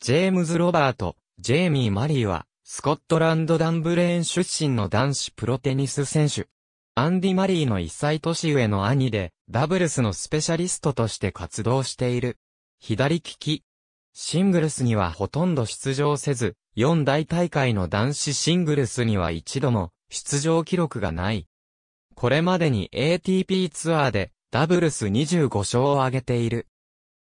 ジェームズ・ロバート、ジェイミー・マリーは、スコットランドダンブレーン出身の男子プロテニス選手。アンディ・マリーの1歳年上の兄で、ダブルスのスペシャリストとして活動している。左利き。シングルスにはほとんど出場せず、4大大会の男子シングルスには一度も出場記録がない。これまでに ATP ツアーでダブルス25勝を挙げている。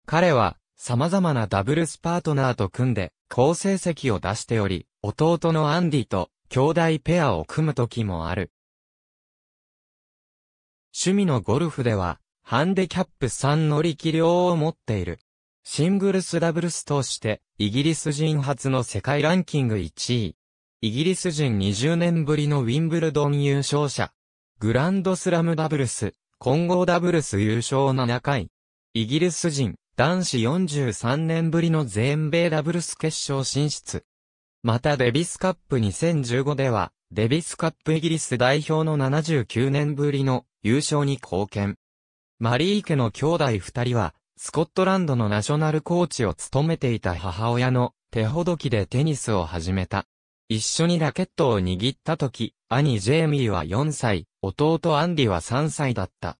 彼は様々なダブルスパートナーと組んで、好成績を出しており、弟のアンディと兄弟ペアを組む時もある。趣味のゴルフでは、ハンデキャップ3り切量を持っている。シングルスダブルスとして、イギリス人初の世界ランキング1位。イギリス人20年ぶりのウィンブルドン優勝者。グランドスラムダブルス、混合ダブルス優勝7回。イギリス人、男子43年ぶりの全米ダブルス決勝進出。またデビスカップ2015では、デビスカップイギリス代表の79年ぶりの優勝に貢献。マリー家の兄弟二人は、スコットランドのナショナルコーチを務めていた母親の手ほどきでテニスを始めた。一緒にラケットを握った時、兄ジェイミーは4歳、弟アンディは3歳だった。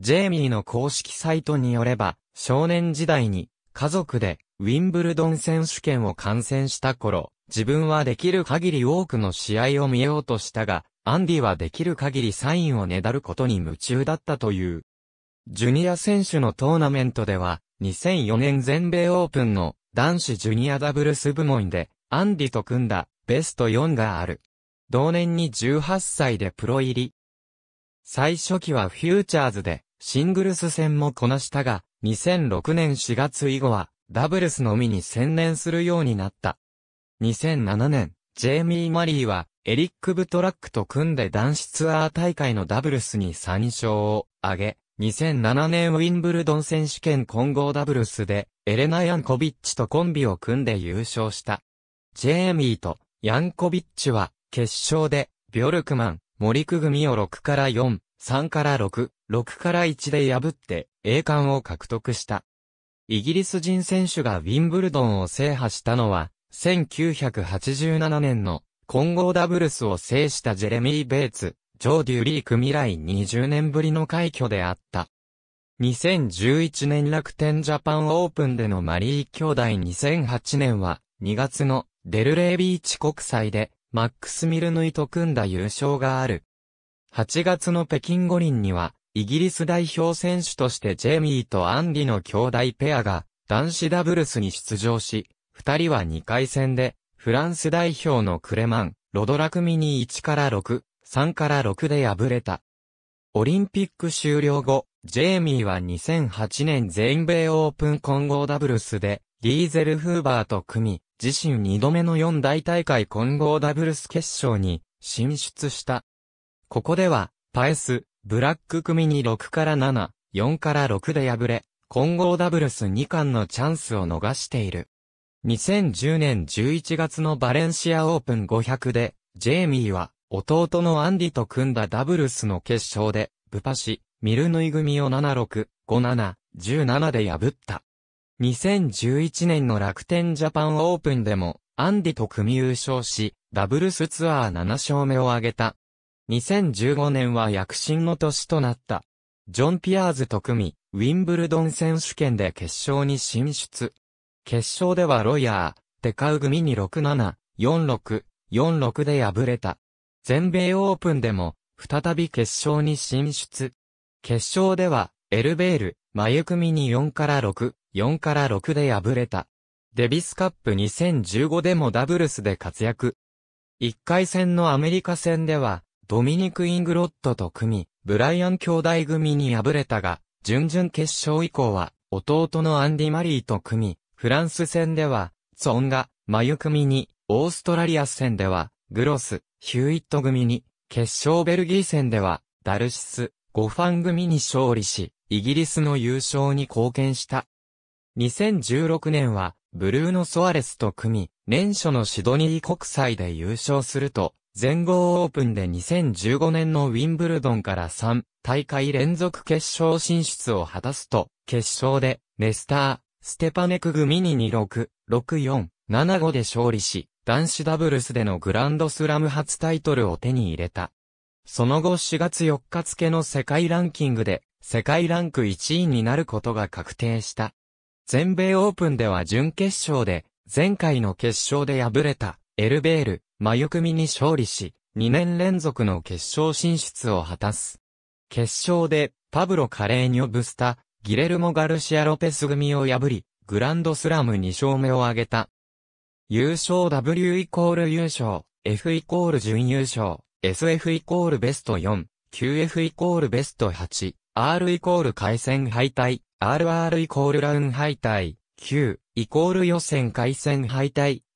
ジェイミーの公式サイトによれば、少年時代に家族でウィンブルドン選手権を観戦した頃、自分はできる限り多くの試合を見ようとしたが、アンディはできる限りサインをねだることに夢中だったという。ジュニア選手のトーナメントでは、2004年全米オープンの男子ジュニアダブルス部門で、アンディと組んだベスト4がある。同年に18歳でプロ入り。最初期はフューチャーズでシングルス戦もこなしたが、2006年4月以後は、ダブルスのみに専念するようになった。2007年、ジェイミー・マリーは、エリック・ブトラックと組んで男子ツアー大会のダブルスに3勝を挙げ、2007年ウィンブルドン選手権混合ダブルスで、エレナ・ヤンコビッチとコンビを組んで優勝した。ジェイミーとヤンコビッチは、決勝で、ビョルクマン、森久組を6から4、3から6、6から1で破って栄冠を獲得した。イギリス人選手がウィンブルドンを制覇したのは、1987年の混合ダブルスを制したジェレミー・ベイツ、ジョー・デュリーク未来20年ぶりの快挙であった。2011年楽天ジャパンオープンでのマリー兄弟2008年は、2月のデルレービーチ国際で、マックス・ミルヌイと組んだ優勝がある。8月の北京五輪には、イギリス代表選手としてジェイミーとアンリの兄弟ペアが男子ダブルスに出場し、二人は2回戦で、フランス代表のクレマン、ロドラクミに1から6、3から6で敗れた。オリンピック終了後、ジェイミーは2008年全米オープン混合ダブルスで、ディーゼル・フーバーと組み、自身2度目の4大大会混合ダブルス決勝に進出した。ここでは、パエス、ブラック組に6から7、4から6で敗れ、混合ダブルス2冠のチャンスを逃している。2010年11月のバレンシアオープン500で、ジェイミーは、弟のアンディと組んだダブルスの決勝で、ブパシ、ミルヌイ組を76、57、17で破った。2011年の楽天ジャパンオープンでも、アンディと組優勝し、ダブルスツアー7勝目を挙げた、2015年は躍進の年となった。ジョン・ピアーズと組ウィンブルドン選手権で決勝に進出。決勝ではロイヤー、デカウ組に6-7、4-6、4-6で敗れた。全米オープンでも、再び決勝に進出。決勝では、エルベール、眉組に4から6、4から6で敗れた。デビスカップ2015でもダブルスで活躍。1回戦のアメリカ戦では、ドミニク・イングロットと組み、ブライアン兄弟組に敗れたが、準々決勝以降は、弟のアンディ・マリーと組み、フランス戦では、ツォンが、ユ組に、オーストラリア戦では、グロス、ヒューイット組に、決勝ベルギー戦では、ダルシス、ゴファン組に勝利し、イギリスの優勝に貢献した。2016年は、ブルーノ・ソアレスと組み、年初のシドニー国際で優勝すると、全豪オープンで2015年のウィンブルドンから3大会連続決勝進出を果たすと、決勝でネスター、ステパネク組に26、64、75で勝利し、男子ダブルスでのグランドスラム初タイトルを手に入れた。その後4月4日付の世界ランキングで、世界ランク1位になることが確定した。全米オープンでは準決勝で、前回の決勝で敗れた、エルベール、真眉組に勝利し、2年連続の決勝進出を果たす。決勝で、パブロ・カレーニョ・ブスタ、ギレルモ・ガルシア・ロペス組を破り、グランドスラム2勝目を挙げた。優勝 W イコール優勝、F イコール準優勝、SF イコールベスト4、QF イコールベスト8、R イコール回戦敗退、RR イコールラウン敗退、Q イコール予選回戦敗退、